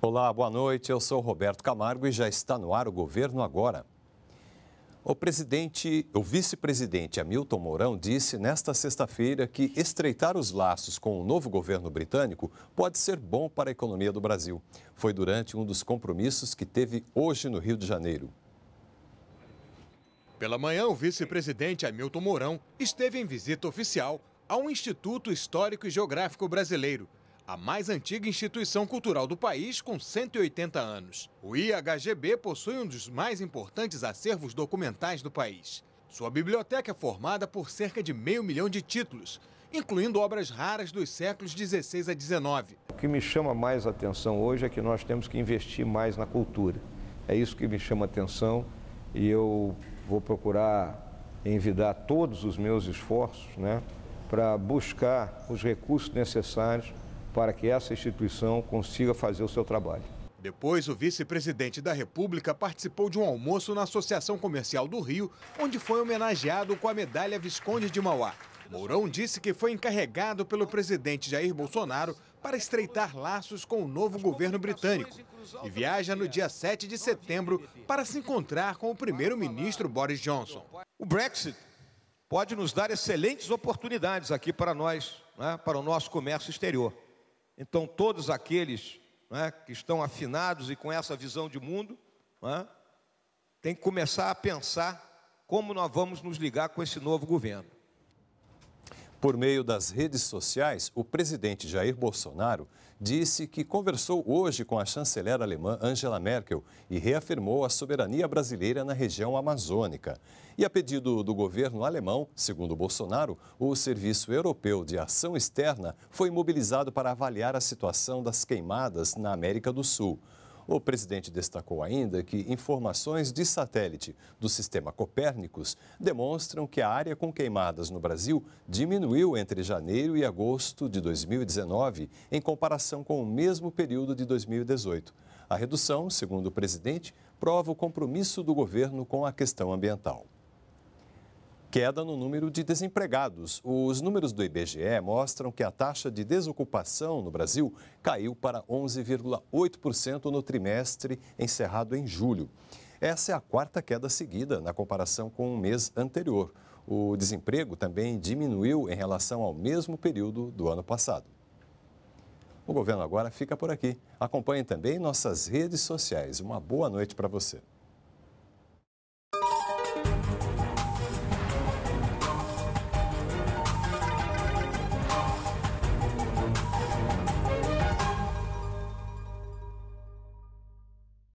Olá, boa noite. Eu sou Roberto Camargo e já está no ar o Governo Agora. O presidente, o vice-presidente Hamilton Mourão disse nesta sexta-feira que estreitar os laços com o novo governo britânico pode ser bom para a economia do Brasil. Foi durante um dos compromissos que teve hoje no Rio de Janeiro. Pela manhã, o vice-presidente Hamilton Mourão esteve em visita oficial ao Instituto Histórico e Geográfico Brasileiro a mais antiga instituição cultural do país, com 180 anos. O IHGB possui um dos mais importantes acervos documentais do país. Sua biblioteca é formada por cerca de meio milhão de títulos, incluindo obras raras dos séculos 16 a 19. O que me chama mais atenção hoje é que nós temos que investir mais na cultura. É isso que me chama atenção e eu vou procurar envidar todos os meus esforços né, para buscar os recursos necessários para que essa instituição consiga fazer o seu trabalho. Depois, o vice-presidente da República participou de um almoço na Associação Comercial do Rio, onde foi homenageado com a medalha Visconde de Mauá. Mourão disse que foi encarregado pelo presidente Jair Bolsonaro para estreitar laços com o novo governo britânico e viaja no dia 7 de setembro para se encontrar com o primeiro-ministro Boris Johnson. O Brexit pode nos dar excelentes oportunidades aqui para nós, né, para o nosso comércio exterior. Então, todos aqueles é, que estão afinados e com essa visão de mundo, é, que começar a pensar como nós vamos nos ligar com esse novo governo. Por meio das redes sociais, o presidente Jair Bolsonaro disse que conversou hoje com a chanceler alemã Angela Merkel e reafirmou a soberania brasileira na região amazônica. E a pedido do governo alemão, segundo Bolsonaro, o Serviço Europeu de Ação Externa foi mobilizado para avaliar a situação das queimadas na América do Sul. O presidente destacou ainda que informações de satélite do sistema Copérnicos demonstram que a área com queimadas no Brasil diminuiu entre janeiro e agosto de 2019 em comparação com o mesmo período de 2018. A redução, segundo o presidente, prova o compromisso do governo com a questão ambiental queda no número de desempregados. Os números do IBGE mostram que a taxa de desocupação no Brasil caiu para 11,8% no trimestre encerrado em julho. Essa é a quarta queda seguida na comparação com o mês anterior. O desemprego também diminuiu em relação ao mesmo período do ano passado. O governo agora fica por aqui. Acompanhe também nossas redes sociais. Uma boa noite para você.